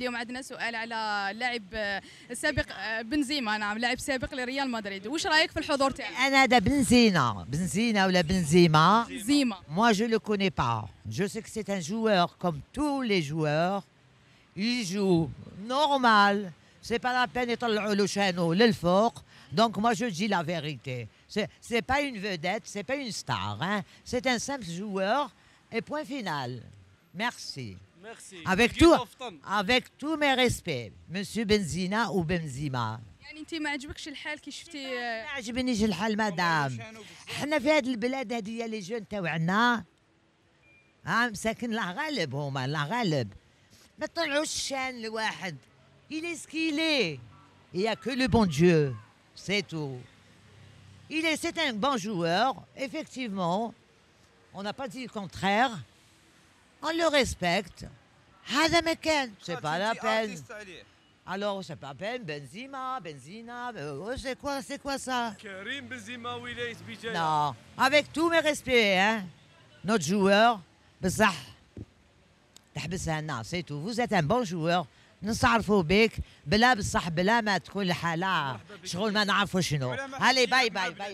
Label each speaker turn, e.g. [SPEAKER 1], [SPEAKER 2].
[SPEAKER 1] اليوم عندنا سؤال على لاعب سابق بنزيما نعم لاعب سابق لريال مدريد واش رايك في الحضور تاعو انا
[SPEAKER 2] هذا بنزينا بنزينا ولا بنزيما
[SPEAKER 1] بنزيما moi
[SPEAKER 2] je le connais pas je sais que c'est un joueur comme tous les joueurs il joue normal c'est pas la peine يطلعوا له شانو للفوق donc moi je dis la vérité c'est c'est pas une vedette c'est pas une star hein c'est un simple joueur et point final merci Avec tout, avec tous mes respects, Monsieur Benzina ou Benzima.
[SPEAKER 1] انت ما عجبكش الحال كي
[SPEAKER 2] il est ce qu'il est il a que le bon Dieu c'est tout il est c'est un bon joueur effectivement on n'a pas dit le contraire on le respecte. هذا مكان سي با لا بين Alors, c'est pas peine, Benzima, Benzina, euh, oh, c'est quoi, c'est quoi ça
[SPEAKER 3] Karim Benzima, oui, il est Non,
[SPEAKER 2] avec tous mes respects, hein. Notre joueur, بصح تحبس هنا سي تو فوز ات ان بون جوور نصعرفوا بك بلا بصح بلا ما تكون الحاله شغل ما نعرفوا شنو هالي باي باي باي